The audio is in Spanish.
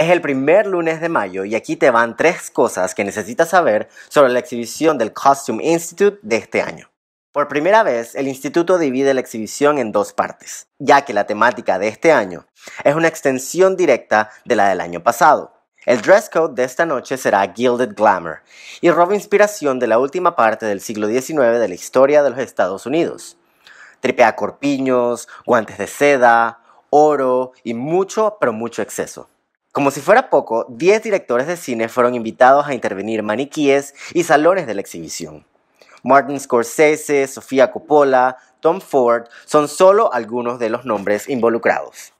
Es el primer lunes de mayo y aquí te van tres cosas que necesitas saber sobre la exhibición del Costume Institute de este año. Por primera vez, el instituto divide la exhibición en dos partes, ya que la temática de este año es una extensión directa de la del año pasado. El dress code de esta noche será Gilded Glamour y roba inspiración de la última parte del siglo XIX de la historia de los Estados Unidos. Tripea corpiños, guantes de seda, oro y mucho, pero mucho exceso. Como si fuera poco, 10 directores de cine fueron invitados a intervenir maniquíes y salones de la exhibición. Martin Scorsese, Sofía Coppola, Tom Ford son solo algunos de los nombres involucrados.